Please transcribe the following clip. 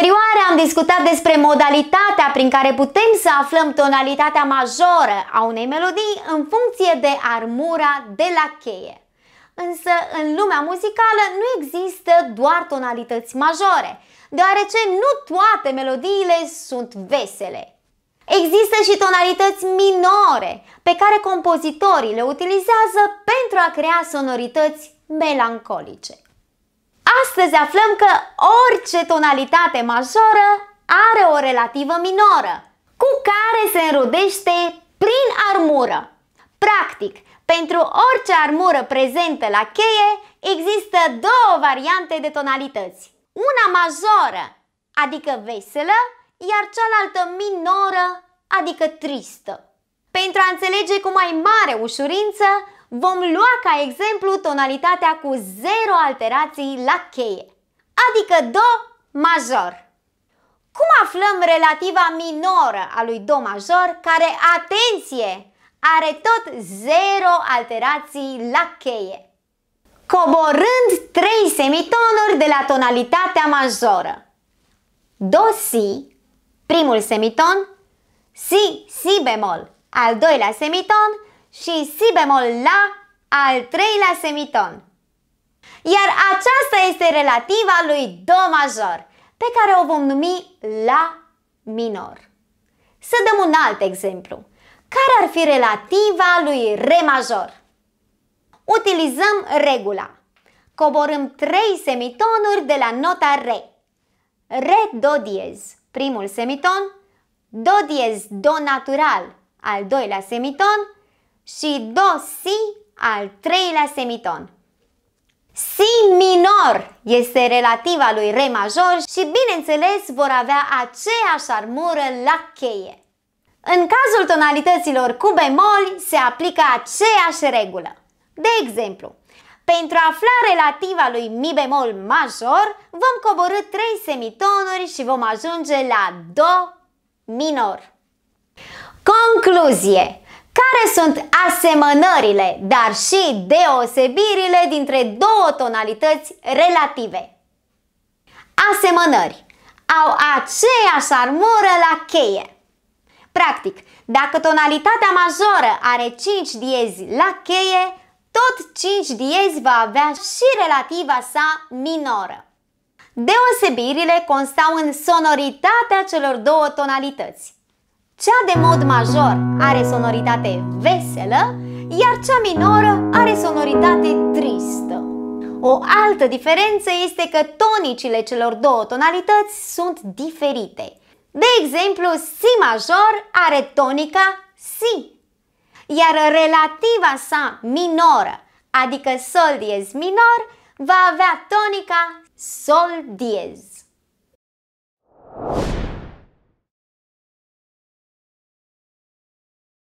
anterioare am discutat despre modalitatea prin care putem să aflăm tonalitatea majoră a unei melodii în funcție de armura de la cheie. Însă, în lumea muzicală nu există doar tonalități majore, deoarece nu toate melodiile sunt vesele. Există și tonalități minore, pe care compozitorii le utilizează pentru a crea sonorități melancolice. Astăzi aflăm că orice tonalitate majoră are o relativă minoră, cu care se înrudește prin armură. Practic, pentru orice armură prezentă la cheie, există două variante de tonalități. Una majoră, adică veselă, iar cealaltă minoră, adică tristă. Pentru a înțelege cu mai mare ușurință, vom lua ca exemplu tonalitatea cu zero alterații la cheie, adică Do major. Cum aflăm relativa minoră a lui Do major, care, atenție, are tot zero alterații la cheie? Coborând trei semitonuri de la tonalitatea majoră. Do si, primul semiton, si si bemol, al doilea semiton și si bemol la al treilea semiton. Iar aceasta este relativa lui do major, pe care o vom numi la minor. Să dăm un alt exemplu. Care ar fi relativa lui re major? Utilizăm regula. Coborâm trei semitonuri de la nota re. Re do diez, primul semiton, do diez do natural, al doilea semiton, și do si al treilea semiton. Si minor este relativa lui re major și bineînțeles vor avea aceeași armură la cheie. În cazul tonalităților cu bemol se aplică aceeași regulă. De exemplu, pentru a afla relativa lui mi bemol major, vom coborâ trei semitonuri și vom ajunge la do minor. Concluzie! Care sunt asemănările, dar și deosebirile dintre două tonalități relative? Asemănări au aceeași armură la cheie. Practic, dacă tonalitatea majoră are 5 diezi la cheie, tot 5 diezi va avea și relativa sa minoră. Deosebirile constau în sonoritatea celor două tonalități. Cea de mod major are sonoritate veselă, iar cea minoră are sonoritate tristă. O altă diferență este că tonicile celor două tonalități sunt diferite. De exemplu, Si major are tonica Si, iar relativa sa minoră, adică Sol diez minor, va avea tonica Sol diez.